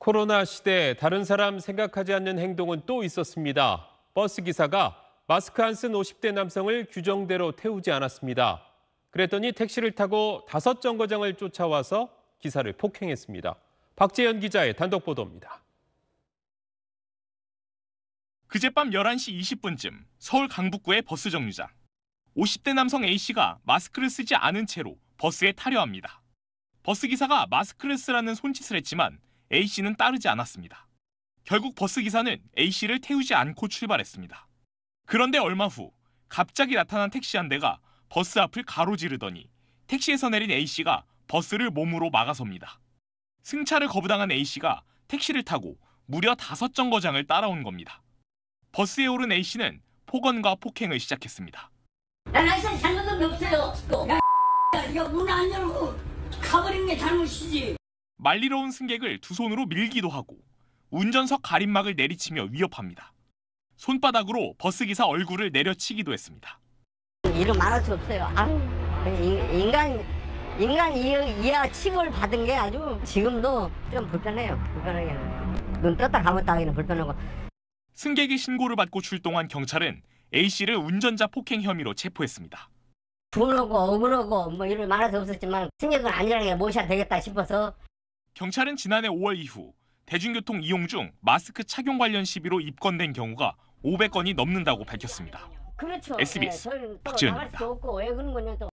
코로나 시대에 다른 사람 생각하지 않는 행동은 또 있었습니다. 버스 기사가 마스크 안 쓴 50대 남성을 규정대로 태우지 않았습니다. 그랬더니 택시를 타고 다섯 정거장을 쫓아와서 기사를 폭행했습니다. 박재현 기자의 단독 보도입니다. 그제밤 11시 20분쯤 서울 강북구의 버스 정류장. 50대 남성 A씨가 마스크를 쓰지 않은 채로 버스에 타려 합니다. 버스 기사가 마스크를 쓰라는 손짓을 했지만 A씨는 따르지 않았습니다. 결국 버스 기사는 A씨를 태우지 않고 출발했습니다. 그런데 얼마 후 갑자기 나타난 택시 한 대가 버스 앞을 가로지르더니 택시에서 내린 A씨가 버스를 몸으로 막아섭니다. 승차를 거부당한 A씨가 택시를 타고 무려 다섯 정거장을 따라온 겁니다. 버스에 오른 A씨는 폭언과 폭행을 시작했습니다. 나는 잘못 없어요. 야, 이거 문 안 열고 가버린 게 잘못이지. 말리러 온 승객을 두 손으로 밀기도 하고 운전석 가림막을 내리치며 위협합니다. 손바닥으로 버스기사 얼굴을 내려치기도 했습니다. 이름 말할 수 없어요. 아유, 인간, 인간 이하 취을 받은 게 아주 지금도 좀 불편해요. 불편하게. 눈 떴다 감았다 하기는 불편하고. 승객이 신고를 받고 출동한 경찰은 A씨를 운전자 폭행 혐의로 체포했습니다. 부르고 억울하고 뭐 이런 말할 수 없었지만 승객은 아니라는 게 모셔야 되겠다 싶어서 경찰은 지난해 5월 이후 대중교통 이용 중 마스크 착용 관련 시비로 입건된 경우가 500건이 넘는다고 밝혔습니다. 그렇죠. SBS 네, 박지현입니다.